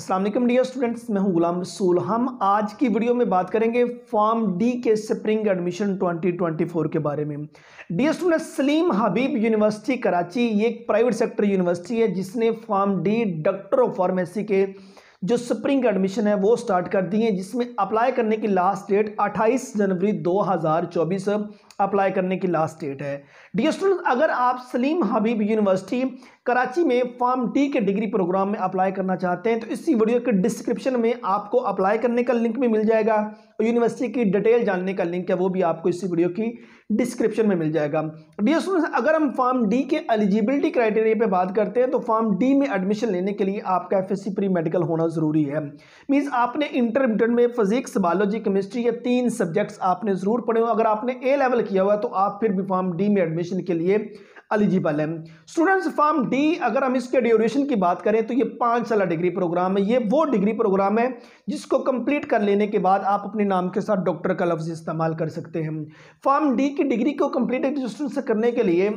Aslam dear students मैं हूं गुलाम रसूल हम आज की वीडियो में बात करेंगे फॉर्म डी के स्प्रिंग एडमिशन 2024 के बारे में dear student Salim Habib university Karachi ये एक प्राइवेट सेक्टर यूनिवर्सिटी है जिसने pharm D doctor of pharmacy के जो स्प्रिंग एडमिशन है वो स्टार्ट कर दिए हैं जिसमें अप्लाई करने की लास्ट डेट अट्ठाईस जनवरी 2024 अप्लाई करने की लास्ट डेट है डी स्टूडेंट अगर आप सलीम हबीब यूनिवर्सिटी कराची में फॉर्म डी के डिग्री प्रोग्राम में अप्लाई करना चाहते हैं तो इसी वीडियो के डिस्क्रिप्शन में आपको अप्लाई करने का लिंक भी मिल जाएगा और यूनिवर्सिटी की डिटेल जानने का लिंक है वो भी आपको इसी वीडियो की डिस्क्रिप्शन में मिल जाएगा डी स्टूडेंट अगर हम फॉर्म डी के एलिजिबिलिटी क्राइटेरिया पर बात करते हैं तो फॉर्म डी में एडमिशन लेने के लिए आपका एफ प्री मेडिकल होना ज़रूरी है मीन्स आपने इंटरमीडियट में फिजिक्स बायोलॉजी केमिस्ट्री या तीन सब्जेक्ट्स आपने ज़रूर पढ़े हो अगर आपने ए लेवल किया हुआ है तो आप फिर भी फॉर्म डी में एडमिशन के लिए एलिजिबल है स्टूडेंट्स फॉर्म डी अगर हम इसके ड्यूरेशन की बात करें तो ये पाँच साल डिग्री प्रोग्राम है ये वो डिग्री प्रोग्राम है जिसको कंप्लीट कर लेने के बाद आप अपने नाम के साथ डॉक्टर का लफ्ज़ इस्तेमाल कर सकते हैं फॉर्म डी की डिग्री को कंप्लीट रजिस्ट्रेशन करने के लिए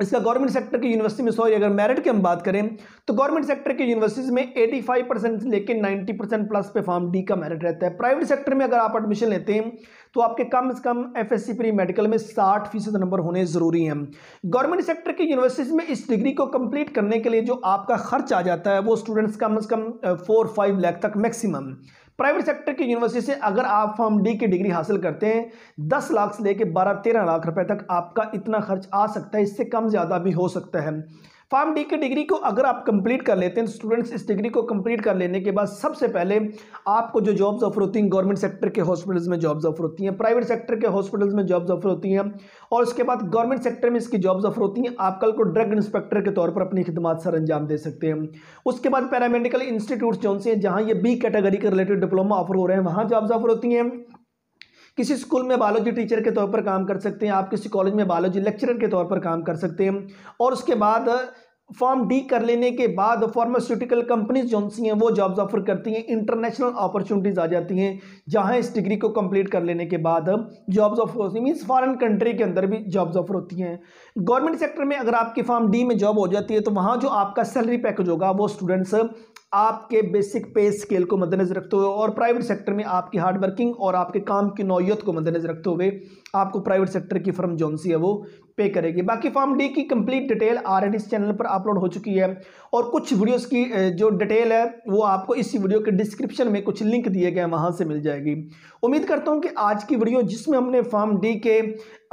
इसका गवर्नमेंट सेक्टर की यूनिवर्सिटी में सॉरी अगर मेरिट की हम बात करें तो गवर्नमेंट सेक्टर की यूनिवर्सिटीज़ में 85 परसेंट से लेकर 90 परसेंट प्लस पे फॉर्म डी का मेरिट रहता है प्राइवेट सेक्टर में अगर आप एडमिशन लेते हैं तो आपके कम से कम एफ एस प्री मेडिकल में 60 फीसद नंबर होने ज़रूरी हैं गवर्नमेंट सेक्टर की यूनिवर्सिटीज़ में इस डिग्री को कंप्लीट करने के लिए जो आपका खर्च आ जाता है वो स्टूडेंट्स कम अज़ कम फोर फाइव लैख तक मैक्सिमम प्राइवेट सेक्टर की यूनिवर्सिटी से अगर आप फॉर्म डी की डिग्री हासिल करते हैं दस लाख से लेकर बारह तेरह लाख रुपए तक आपका इतना खर्च आ सकता है इससे कम ज़्यादा भी हो सकता है फार्म डी की डिग्री को अगर आप कंप्लीट कर लेते हैं स्टूडेंट्स इस डिग्री को कंप्लीट कर लेने के बाद सबसे पहले आपको जो जॉब्स ऑफर होती हैं गवर्नमेंट सेक्टर के हॉस्पिटल्स में जॉब्स ऑफर होती हैं प्राइवेट सेक्टर के हॉस्पिटल्स में जॉब्स ऑफर होती हैं और उसके बाद गवर्नमेंट सेक्टर में इसकी जॉब्स ऑफर होती हैं आप कल को ड्रग इंस्पेक्टर के तौर पर अपनी खिदमत सर अंजाम दे सकते हैं उसके बाद पैरामेडिकल इंस्टीट्यूट जौन से हैं जहाँ ये बी कैटेगरी के रिलेटेड डिप्लोमा ऑफर हो रहे हैं वहाँ जॉब्स ऑफर होती हैं किसी स्कूल में बायोलॉजी टीचर के तौर पर काम कर सकते हैं आप किसी कॉलेज में बायोलॉजी लेक्चरर के तौर पर काम कर सकते हैं और उसके बाद फॉर्म डी कर लेने के बाद फार्मास्यूटिकल कंपनीज जो सी हैं वो जॉब्स ऑफर करती हैं इंटरनेशनल अपॉर्चुनिटीज़ आ जाती हैं जहां इस डिग्री को कंप्लीट कर लेने के बाद जॉब्स ऑफर होती मीन्स फॉरेन कंट्री के अंदर भी जॉब्स ऑफर होती हैं गवर्नमेंट सेक्टर में अगर आपकी फॉर्म डी में जॉब हो जाती है तो वहाँ जो आपका सैलरी पैकेज होगा वो स्टूडेंट्स आपके बेसिक पे स्केल को मद्देनज़र रखते हुए और प्राइवेट सेक्टर में आपकी हार्ड वर्किंग और आपके काम की नौयत को मद्देनज़र रखते हुए आपको प्राइवेट सेक्टर की फर्म जोन सी है वो पे करेगी बाकी फॉर्म डी की कंप्लीट डिटेल आर इस चैनल पर अपलोड हो चुकी है और कुछ वीडियोस की जो डिटेल है वो आपको इसी वीडियो के डिस्क्रिप्शन में कुछ लिंक दिए गए वहाँ से मिल जाएगी उम्मीद करता हूँ कि आज की वीडियो जिसमें हमने फॉर्म डी के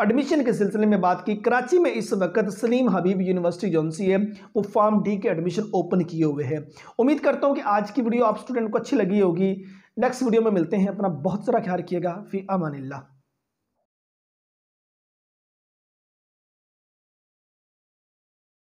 एडमिशन के सिलसिले में बात की कराची में इस वक्त सलीम हबीब यूनिवर्सिटी जोन सी है वो फॉर्म डी के एडमिशन ओपन किए हुए है उम्मीद करता हूँ कि आज की वीडियो आप स्टूडेंट को अच्छी लगी होगी नेक्स्ट वीडियो में मिलते हैं अपना बहुत सारा ख्याल रखिएगा फ़ी अमानिल्ला